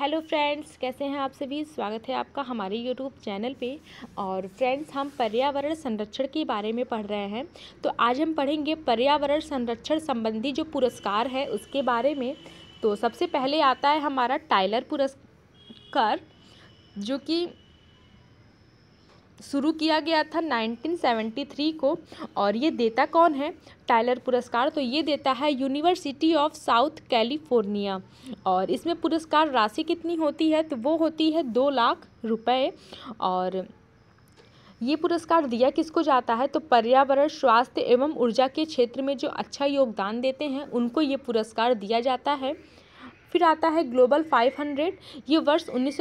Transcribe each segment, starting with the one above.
hello friends कैसे हैं आप सभी स्वागत है आपका हमारे यूट्यूब चैनल पे और फ्रेंड्स हम पर्यावरण संरक्षण के बारे में पढ़ रहे हैं तो आज हम पढ़ेंगे पर्यावरण संरक्षण संबंधी जो पुरस्कार है उसके बारे में तो सबसे पहले आता है हमारा टाइलर पुरस्कार जो कि शुरू किया गया था 1973 को और ये देता कौन है टाइलर पुरस्कार तो ये देता है यूनिवर्सिटी ऑफ साउथ कैलिफोर्निया और इसमें पुरस्कार राशि कितनी होती है तो वो होती है दो लाख रुपए और ये पुरस्कार दिया किसको जाता है तो पर्यावरण स्वास्थ्य एवं ऊर्जा के क्षेत्र में जो अच्छा योगदान देते हैं उनको ये पुरस्कार दिया जाता है फिर आता है ग्लोबल 500 ये वर्ष उन्नीस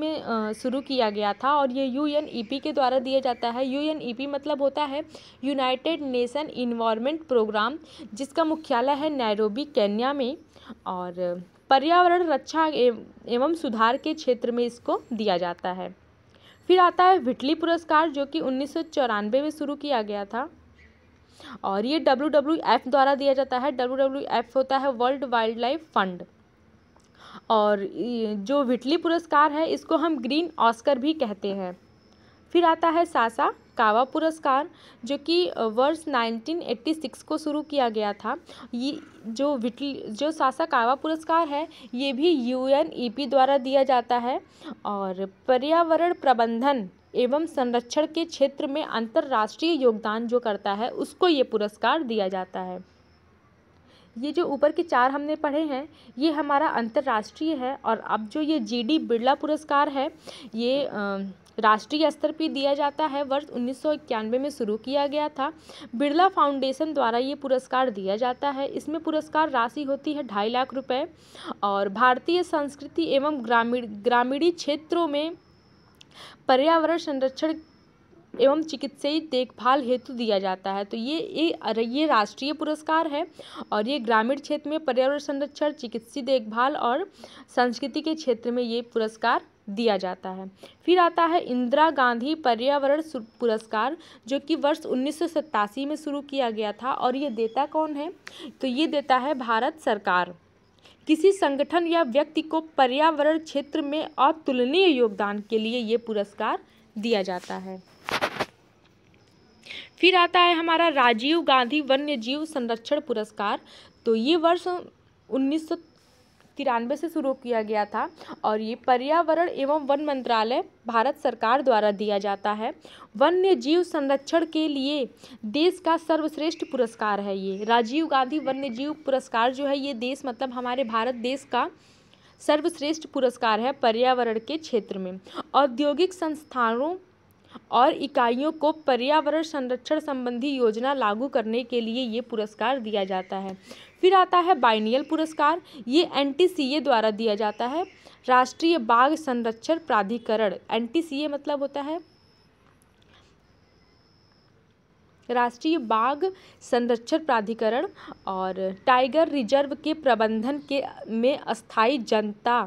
में शुरू किया गया था और ये यू के द्वारा दिया जाता है यू मतलब होता है यूनाइटेड नेशन इन्वामेंट प्रोग्राम जिसका मुख्यालय है नैरोबी केन्या में और पर्यावरण रक्षा एवं सुधार के क्षेत्र में इसको दिया जाता है फिर आता है विटली पुरस्कार जो कि उन्नीस में शुरू किया गया था और ये डब्ल्यू द्वारा दिया जाता है डब्ल्यू होता है वर्ल्ड वाइल्ड लाइफ फंड और जो विटली पुरस्कार है इसको हम ग्रीन ऑस्कर भी कहते हैं फिर आता है सासा कावा पुरस्कार जो कि वर्ष 1986 को शुरू किया गया था ये जो विटली जो सासा कावा पुरस्कार है ये भी यूएनईपी e द्वारा दिया जाता है और पर्यावरण प्रबंधन एवं संरक्षण के क्षेत्र में अंतर्राष्ट्रीय योगदान जो करता है उसको ये पुरस्कार दिया जाता है ये जो ऊपर के चार हमने पढ़े हैं ये हमारा अंतर्राष्ट्रीय है और अब जो ये जी डी बिरला पुरस्कार है ये राष्ट्रीय स्तर पर दिया जाता है वर्ष उन्नीस में शुरू किया गया था बिरला फाउंडेशन द्वारा ये पुरस्कार दिया जाता है इसमें पुरस्कार राशि होती है ढाई लाख रुपए और भारतीय संस्कृति एवं ग्रामीण ग्रामीणी क्षेत्रों में पर्यावरण संरक्षण एवं चिकित्सीय देखभाल हेतु दिया जाता है तो ये ये ये राष्ट्रीय पुरस्कार है और ये ग्रामीण क्षेत्र में पर्यावरण संरक्षण चिकित्सीय देखभाल और संस्कृति के क्षेत्र में ये पुरस्कार दिया जाता है फिर आता है इंदिरा गांधी पर्यावरण पुरस्कार जो कि वर्ष उन्नीस में शुरू किया गया था और ये देता कौन है तो ये देता है भारत सरकार किसी संगठन या व्यक्ति को पर्यावरण क्षेत्र में अतुलनीय योगदान के लिए ये पुरस्कार दिया जाता है फिर आता है हमारा राजीव गांधी वन्य जीव संरक्षण पुरस्कार तो ये वर्ष उन्नीस तिरानवे से शुरू किया गया था और ये पर्यावरण एवं वन मंत्रालय भारत सरकार द्वारा दिया जाता है वन्य जीव संरक्षण के लिए देश का सर्वश्रेष्ठ पुरस्कार है ये राजीव गांधी वन्य जीव पुरस्कार जो है ये देश मतलब हमारे भारत देश का सर्वश्रेष्ठ पुरस्कार है पर्यावरण के क्षेत्र में औद्योगिक संस्थानों और इकाइयों को पर्यावरण संरक्षण संबंधी योजना लागू करने के लिए ये पुरस्कार दिया जाता है फिर आता है बाइनियल पुरस्कार ये एन द्वारा दिया जाता है राष्ट्रीय बाघ संरक्षण प्राधिकरण एन मतलब होता है राष्ट्रीय बाघ संरक्षण प्राधिकरण और टाइगर रिजर्व के प्रबंधन के में अस्थाई जनता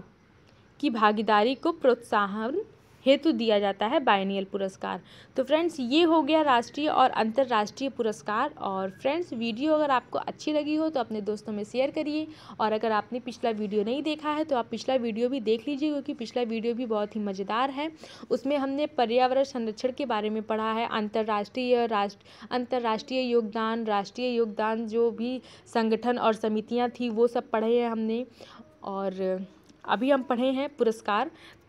की भागीदारी को प्रोत्साहन हेतु दिया जाता है बाइनियल पुरस्कार तो फ्रेंड्स ये हो गया राष्ट्रीय और अंतर्राष्ट्रीय पुरस्कार और फ्रेंड्स वीडियो अगर आपको अच्छी लगी हो तो अपने दोस्तों में शेयर करिए और अगर आपने पिछला वीडियो नहीं देखा है तो आप पिछला वीडियो भी देख लीजिए क्योंकि पिछला वीडियो भी बहुत ही मज़ेदार है उसमें हमने पर्यावरण संरक्षण के बारे में पढ़ा है अंतर्राष्ट्रीय राष्ट्र अंतर्राष्ट्रीय योगदान राष्ट्रीय योगदान जो भी संगठन और समितियाँ थी वो सब पढ़े हैं हमने और अभी हम पढ़े हैं पुरस्कार